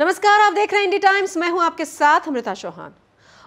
नमस्कार आप देख रहे हैं इंडी टाइम्स मैं हूं आपके साथ अमृता चौहान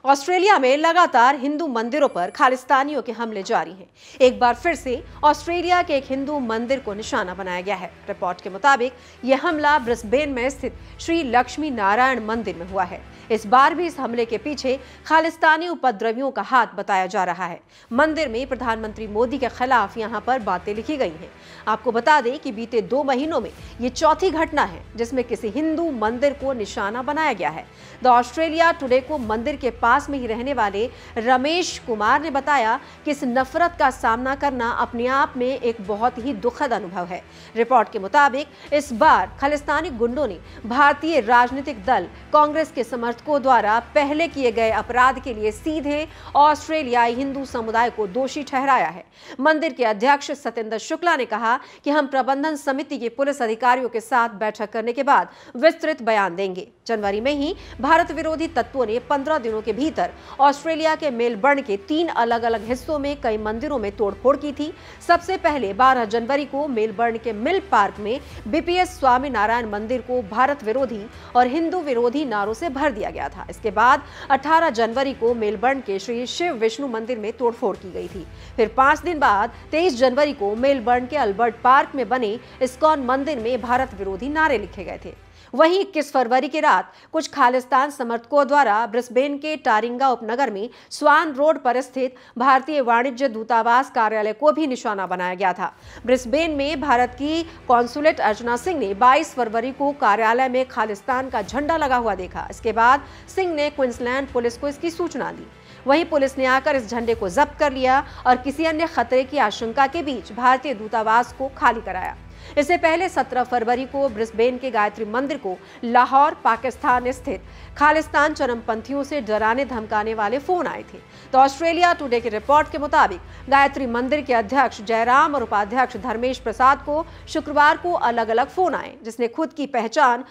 ऑस्ट्रेलिया में लगातार हिंदू मंदिरों पर खालिस्तानियों के हमले जारी हैं एक बार फिर से ऑस्ट्रेलिया के एक हिंदू मंदिर को निशाना बनाया गया है रिपोर्ट के मुताबिक यह हमला ब्रिस्बेन में स्थित श्री लक्ष्मी नारायण मंदिर में हुआ है इस बार भी इस हमले के पीछे खालिस्तानी उपद्रवियों का हाथ बताया जा रहा है मंदिर में प्रधानमंत्री मोदी के खिलाफ यहाँ पर बातें लिखी गई हैं आपको बता दें कि बीते दो महीनों में ये चौथी घटना है जिसमें किसी हिंदू मंदिर को निशाना बनाया गया है द ऑस्ट्रेलिया टुडे को मंदिर के पास पास में ही रहने वाले रमेश कुमार ने बताया कि इस नफरत का सामना करना अपने आप में एक बहुत ही दुखद अनुभव है रिपोर्ट के मुताबिक इस बार खालिस्तानी गुंडों ने भारतीय राजनीतिक दल कांग्रेस के समर्थकों द्वारा पहले किए गए अपराध के लिए सीधे ऑस्ट्रेलियाई हिंदू समुदाय को दोषी ठहराया है मंदिर के अध्यक्ष सत्येंद्र शुक्ला ने कहा कि हम प्रबंधन समिति के पुलिस अधिकारियों के साथ बैठक करने के बाद विस्तृत बयान देंगे जनवरी में ही भारत विरोधी तत्वों ने पंद्रह दिनों के भीतर ऑस्ट्रेलिया के मेलबर्न के तीन अलग अलग हिस्सों में कई मंदिरों में तोड़फोड़ की थी सबसे पहले 12 जनवरी को मेलबर्न के मिल पार्क में बीपीएस स्वामी नारायण मंदिर को भारत विरोधी और हिंदू विरोधी नारों से भर दिया गया था इसके बाद 18 जनवरी को मेलबर्न के श्री शिव विष्णु मंदिर में तोड़फोड़ की गई थी फिर पांच दिन बाद तेईस जनवरी को मेलबर्न के अल्बर्ट पार्क में बने इस्कॉन मंदिर में भारत विरोधी नारे लिखे गए थे वहीं इक्कीस फरवरी की रात कुछ खालिस्तान समर्थकों द्वारा ब्रिस्बेन के टारिंगा उपनगर में स्वान रोड पर स्थित भारतीय वाणिज्य दूतावास कार्यालय को भी निशाना बनाया गया था ब्रिस्बेन में भारत की कॉन्सुलेट अर्चना सिंह ने बाईस फरवरी को कार्यालय में खालिस्तान का झंडा लगा हुआ देखा इसके बाद सिंह ने क्विंसलैंड पुलिस को इसकी सूचना दी वहीं पुलिस ने आकर इस झंडे को जब्त कर लिया और किसी अन्य खतरे की आशंका के बीच भारतीय दूतावास को खाली कराया इससे पहले 17 फरवरी को ब्रिस्बेन के गायत्री मंदिर को लाहौर पाकिस्तान स्थित खालिस्तान चरमपंथियों से डराने धमकाने वाले फोन आए थे तो ऑस्ट्रेलिया टुडे की रिपोर्ट के मुताबिक गायत्री मंदिर के अध्यक्ष जयराम और उपाध्यक्ष धर्मेश प्रसाद को शुक्रवार को अलग अलग फोन आए जिसने खुद की पहचान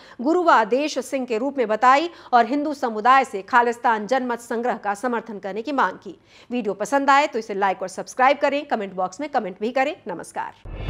देश सिंह के रूप में बताई और हिंदू समुदाय से खालिस्तान जनमत संग्रह का समर्थन करने की मांग की वीडियो पसंद आए तो इसे लाइक और सब्सक्राइब करें कमेंट बॉक्स में कमेंट भी करें नमस्कार